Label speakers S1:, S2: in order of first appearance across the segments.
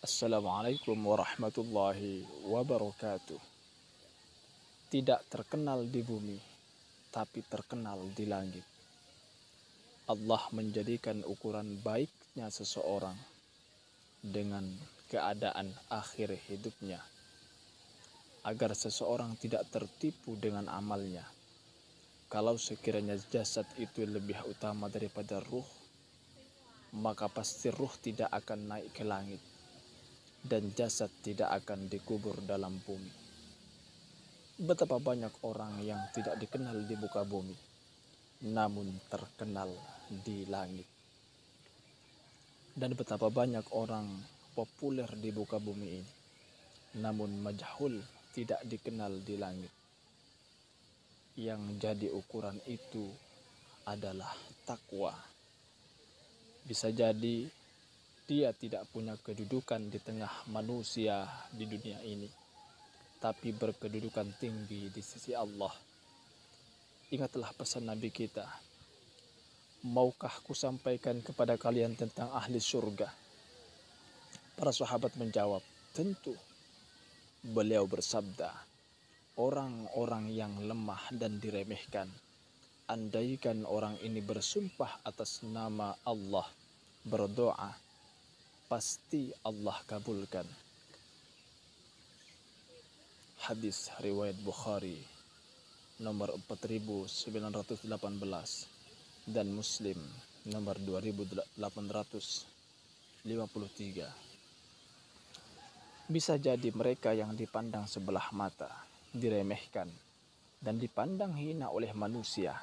S1: Assalamualaikum warahmatullahi wabarakatuh. Tidak terkenal di bumi, tapi terkenal di langit. Allah menjadikan ukuran baiknya seseorang dengan keadaan akhir hidupnya, agar seseorang tidak tertipu dengan amalnya. Kalau sekiranya jasad itu lebih utama daripada ruh, maka pasti ruh tidak akan naik ke langit dan jasad tidak akan dikubur dalam bumi. Betapa banyak orang yang tidak dikenal di muka bumi, namun terkenal di langit. Dan betapa banyak orang populer di muka bumi ini, namun majhul tidak dikenal di langit. Yang jadi ukuran itu adalah takwa. Bisa jadi dia tidak punya kedudukan di tengah manusia di dunia ini, tapi berkedudukan tinggi di sisi Allah. Ingatlah pesan Nabi kita, maukah ku sampaikan kepada kalian tentang ahli surga? Para sahabat menjawab, tentu. Beliau bersabda, orang-orang yang lemah dan diremehkan, andaikan orang ini bersumpah atas nama Allah, berdoa, pasti Allah kabulkan. Hadis riwayat Bukhari nomor 4918 dan Muslim nomor 2853. Bisa jadi mereka yang dipandang sebelah mata, diremehkan, dan dipandang hina oleh manusia,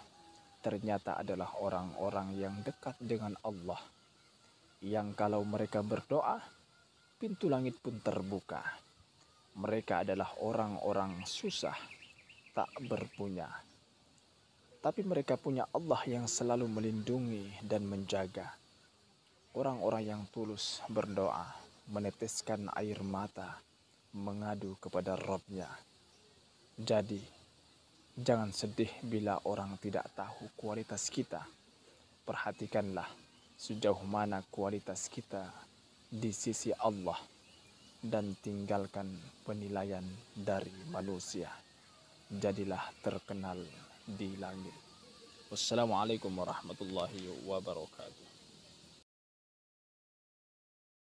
S1: ternyata adalah orang-orang yang dekat dengan Allah yang kalau mereka berdoa, pintu langit pun terbuka. Mereka adalah orang-orang susah, tak berpunya. Tapi mereka punya Allah yang selalu melindungi dan menjaga. Orang-orang yang tulus berdoa, meneteskan air mata, mengadu kepada Robnya. Jadi, jangan sedih bila orang tidak tahu kualitas kita. Perhatikanlah sejauh mana kualitas kita di sisi Allah dan tinggalkan penilaian dari manusia. Jadilah terkenal di langit. Wassalamualaikum warahmatullahi wabarakatuh.